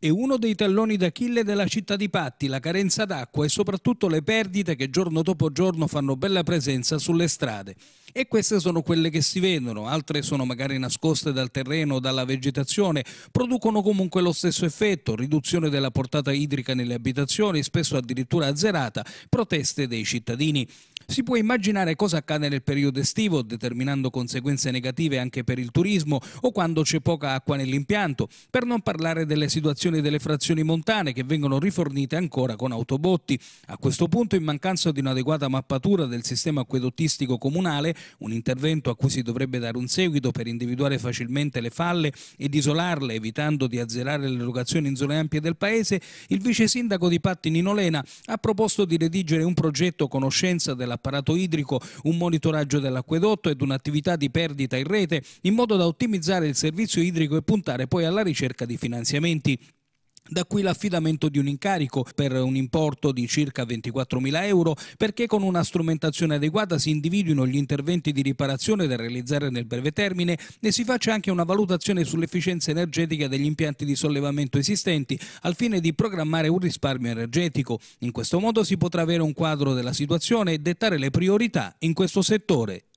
È uno dei talloni d'Achille della città di Patti, la carenza d'acqua e soprattutto le perdite che giorno dopo giorno fanno bella presenza sulle strade. E queste sono quelle che si vedono, altre sono magari nascoste dal terreno o dalla vegetazione, producono comunque lo stesso effetto, riduzione della portata idrica nelle abitazioni, spesso addirittura azzerata, proteste dei cittadini. Si può immaginare cosa accade nel periodo estivo, determinando conseguenze negative anche per il turismo o quando c'è poca acqua nell'impianto, per non parlare delle situazioni delle frazioni montane che vengono rifornite ancora con autobotti. A questo punto, in mancanza di un'adeguata mappatura del sistema acquedottistico comunale, un intervento a cui si dovrebbe dare un seguito per individuare facilmente le falle ed isolarle, evitando di azzerare l'erogazione in zone ampie del paese, il vice sindaco di Patti Nino Lena ha proposto di redigere un progetto conoscenza della dell'apparato idrico, un monitoraggio dell'acquedotto ed un'attività di perdita in rete in modo da ottimizzare il servizio idrico e puntare poi alla ricerca di finanziamenti. Da qui l'affidamento di un incarico per un importo di circa 24.000 euro perché con una strumentazione adeguata si individuino gli interventi di riparazione da realizzare nel breve termine e si faccia anche una valutazione sull'efficienza energetica degli impianti di sollevamento esistenti al fine di programmare un risparmio energetico. In questo modo si potrà avere un quadro della situazione e dettare le priorità in questo settore.